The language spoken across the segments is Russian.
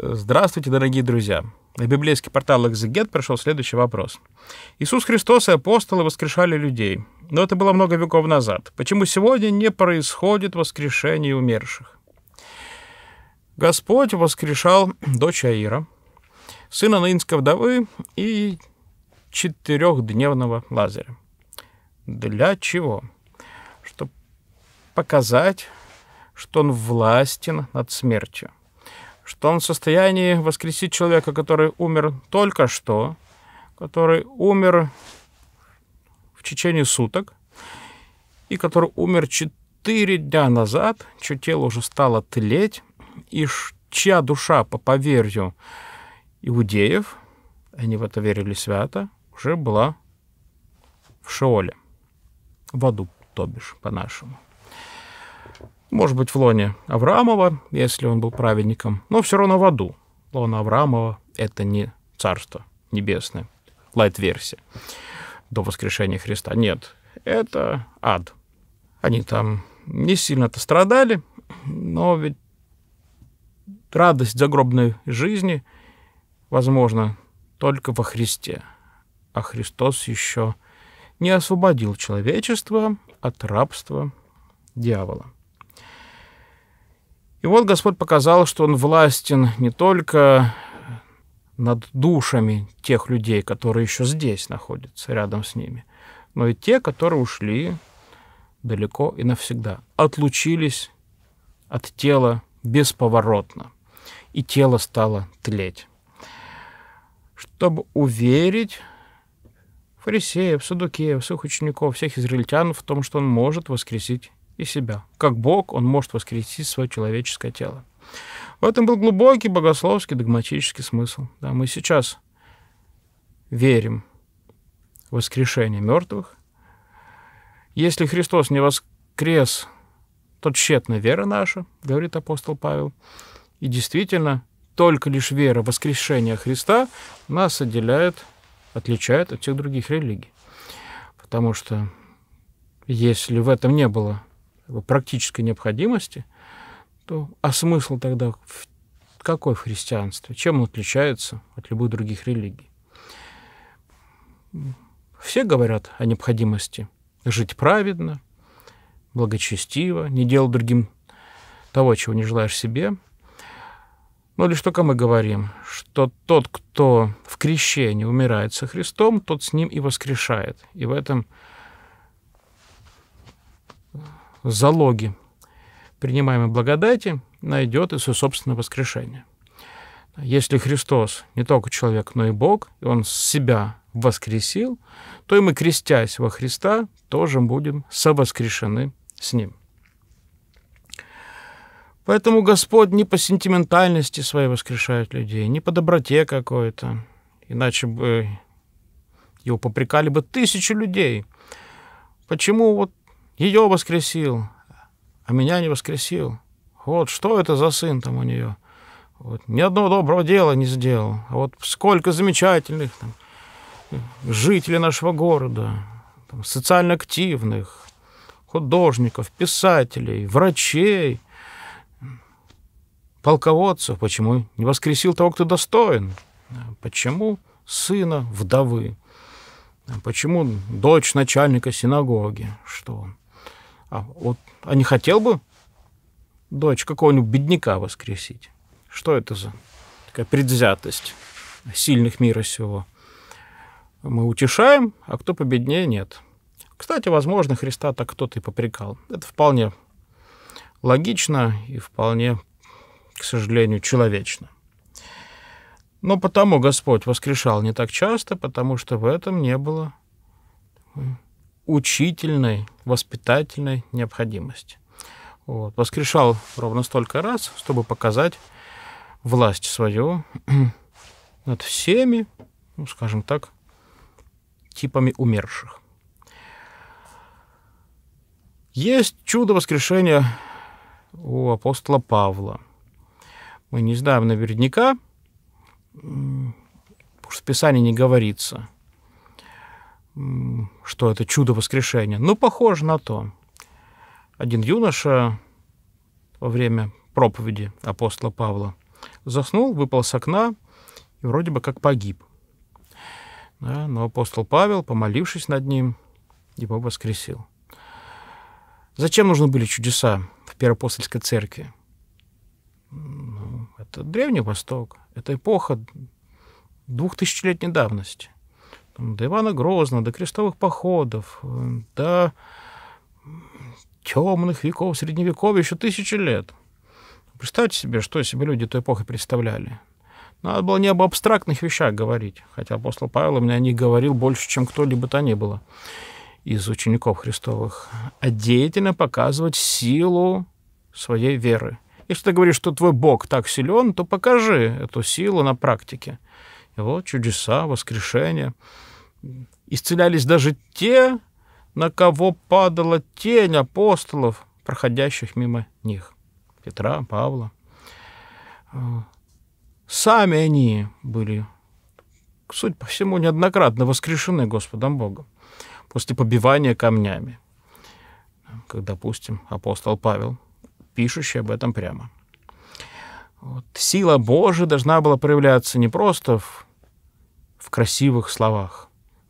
Здравствуйте, дорогие друзья! На библейский портал «Экзегет» пришел следующий вопрос. Иисус Христос и апостолы воскрешали людей, но это было много веков назад. Почему сегодня не происходит воскрешение умерших? Господь воскрешал дочь Аира, сына Наинской вдовы и четырехдневного Лазаря. Для чего? Чтобы показать, что он властен над смертью что он в состоянии воскресить человека, который умер только что, который умер в течение суток, и который умер четыре дня назад, чье тело уже стало тлеть, и чья душа, по поверью иудеев, они в это верили свято, уже была в Шеоле, в аду, то бишь, по-нашему. Может быть, в лоне Авраамова, если он был праведником, но все равно в аду. Лона Авраамова — это не царство небесное, лайт-версия до воскрешения Христа. Нет, это ад. Они там не сильно-то страдали, но ведь радость загробной жизни возможна только во Христе. А Христос еще не освободил человечество от рабства дьявола вот Господь показал, что Он властен не только над душами тех людей, которые еще здесь находятся, рядом с ними, но и те, которые ушли далеко и навсегда, отлучились от тела бесповоротно, и тело стало тлеть. Чтобы уверить фарисеев, садукеев, всех учеников, всех израильтян в том, что он может воскресить и себя. Как Бог, он может воскресить свое человеческое тело. В этом был глубокий богословский догматический смысл. Да, мы сейчас верим в воскрешение мертвых. Если Христос не воскрес, то тщетна вера наша, говорит апостол Павел. И действительно, только лишь вера воскрешения Христа нас отделяет, отличает от всех других религий. Потому что если в этом не было практической необходимости, то а смысл тогда в, какой в христианстве? Чем он отличается от любых других религий? Все говорят о необходимости жить праведно, благочестиво, не делать другим того, чего не желаешь себе. Но лишь только мы говорим, что тот, кто в крещении умирает со Христом, тот с ним и воскрешает. И в этом залоги принимаемой благодати, найдет и свое собственное воскрешение. Если Христос не только человек, но и Бог, и Он себя воскресил, то и мы, крестясь во Христа, тоже будем совоскрешены с Ним. Поэтому Господь не по сентиментальности своей воскрешает людей, не по доброте какой-то, иначе бы его попрекали бы тысячи людей. Почему вот ее воскресил, а меня не воскресил. Вот что это за сын там у нее? Вот, ни одного доброго дела не сделал. А вот сколько замечательных там, жителей нашего города, там, социально активных, художников, писателей, врачей, полководцев. Почему не воскресил того, кто достоин? Почему сына вдовы? Почему дочь начальника синагоги? Что он? А, вот, а не хотел бы дочь какого-нибудь бедняка воскресить? Что это за такая предвзятость сильных мира сего? Мы утешаем, а кто победнее – нет. Кстати, возможно, Христа так кто-то и попрекал. Это вполне логично и вполне, к сожалению, человечно. Но потому Господь воскрешал не так часто, потому что в этом не было учительной, воспитательной необходимости. Вот. Воскрешал ровно столько раз, чтобы показать власть свою над всеми, ну, скажем так, типами умерших. Есть чудо воскрешения у апостола Павла. Мы не знаем наверняка, потому что в Писании не говорится – что это чудо воскрешения. Ну, похоже на то. Один юноша во время проповеди апостола Павла заснул, выпал с окна и вроде бы как погиб. Да, но апостол Павел, помолившись над ним, его воскресил. Зачем нужны были чудеса в Первопостольской церкви? Ну, это Древний Восток, это эпоха двухтысячелетней давности там, до Ивана Грозного, до крестовых походов, до темных веков, средневековья, еще тысячи лет. Представьте себе, что себе люди той эпохи представляли. Надо было не об абстрактных вещах говорить, хотя апостол Павел мне о них говорил больше, чем кто-либо то ни было из учеников Христовых, а деятельно показывать силу своей веры. Если ты говоришь, что твой Бог так силен, то покажи эту силу на практике. И вот чудеса, воскрешение – Исцелялись даже те, на кого падала тень апостолов, проходящих мимо них. Петра, Павла. А, сами они были, суть по всему, неоднократно воскрешены Господом Богом после побивания камнями, как, допустим, апостол Павел, пишущий об этом прямо. Вот. Сила Божия должна была проявляться не просто в, в красивых словах,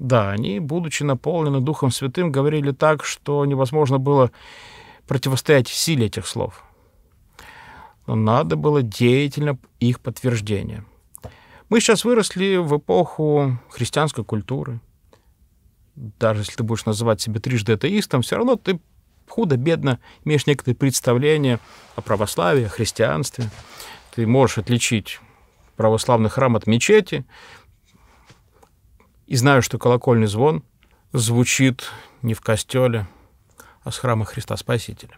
да, они, будучи наполнены Духом Святым, говорили так, что невозможно было противостоять силе этих слов. Но надо было деятельно их подтверждение. Мы сейчас выросли в эпоху христианской культуры. Даже если ты будешь называть себя трижды атеистом, все равно ты худо-бедно имеешь некоторые представления о православии, о христианстве. Ты можешь отличить православный храм от мечети, и знаю, что колокольный звон звучит не в костеле, а с храма Христа Спасителя.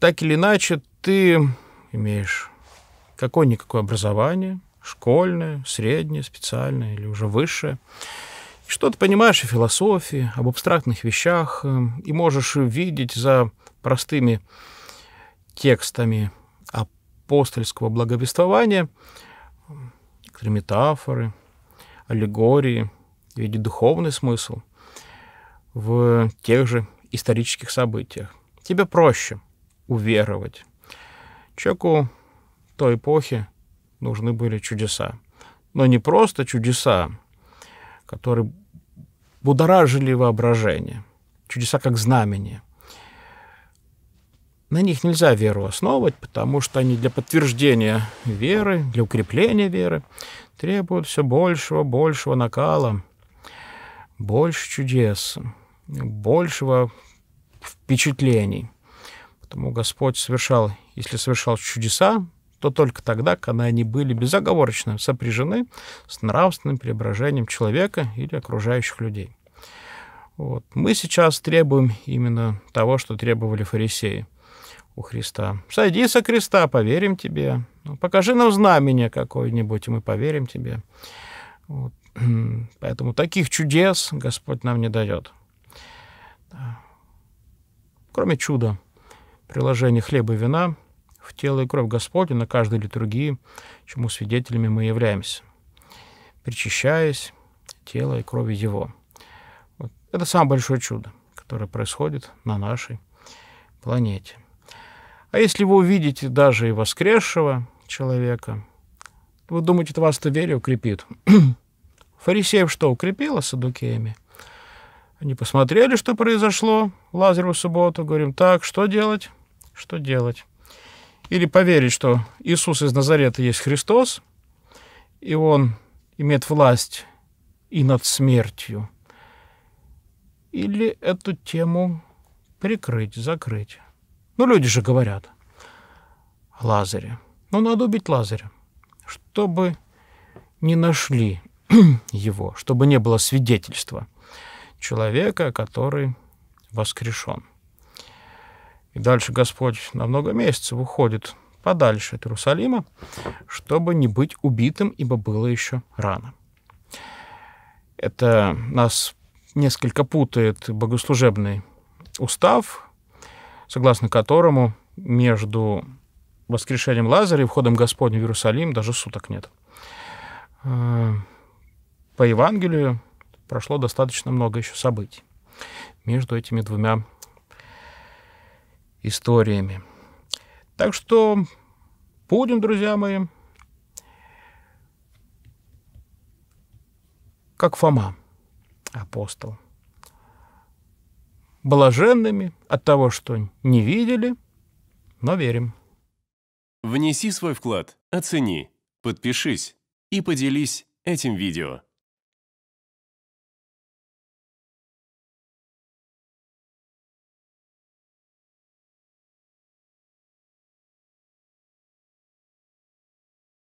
Так или иначе, ты имеешь какое-никакое образование, школьное, среднее, специальное или уже высшее. Что ты понимаешь о философии, об абстрактных вещах, э, и можешь видеть за простыми текстами апостольского благовествования некоторые метафоры, аллегории или духовный смысл в тех же исторических событиях. Тебе проще уверовать. Человеку той эпохи нужны были чудеса. Но не просто чудеса, которые будоражили воображение. Чудеса как знамение – на них нельзя веру основывать, потому что они для подтверждения веры, для укрепления веры требуют все большего, большего накала, больше чудес, большего впечатлений. Потому Господь совершал, если совершал чудеса, то только тогда, когда они были безоговорочно сопряжены с нравственным преображением человека или окружающих людей. Вот. Мы сейчас требуем именно того, что требовали фарисеи – у Христа. «Сойди со креста, поверим тебе. Ну, покажи нам знамение какое-нибудь, и мы поверим тебе». Вот. Поэтому таких чудес Господь нам не дает. Кроме чуда, приложения хлеба и вина в тело и кровь Господня на каждой литургии, чему свидетелями мы являемся, причащаясь тела и крови Его. Вот. Это самое большое чудо, которое происходит на нашей планете. А если вы увидите даже и воскресшего человека, вы думаете, это вас-то вере укрепит? Фарисеев что, укрепило садукеями? Они посмотрели, что произошло Лазарь в субботу, говорим, так, что делать? Что делать? Или поверить, что Иисус из Назарета есть Христос, и Он имеет власть и над смертью. Или эту тему прикрыть, закрыть. Ну, люди же говорят о Лазаре. Но ну, надо убить Лазаря, чтобы не нашли его, чтобы не было свидетельства человека, который воскрешен. И дальше Господь на много месяцев уходит подальше от Иерусалима, чтобы не быть убитым, ибо было еще рано. Это нас несколько путает богослужебный устав согласно которому между воскрешением Лазаря и входом Господня в Иерусалим даже суток нет. Э, по Евангелию прошло достаточно много еще событий между этими двумя историями. Так что будем, друзья мои, как Фома, апостол – блаженными от того, что не видели, но верим. Внеси свой вклад, оцени, подпишись и поделись этим видео.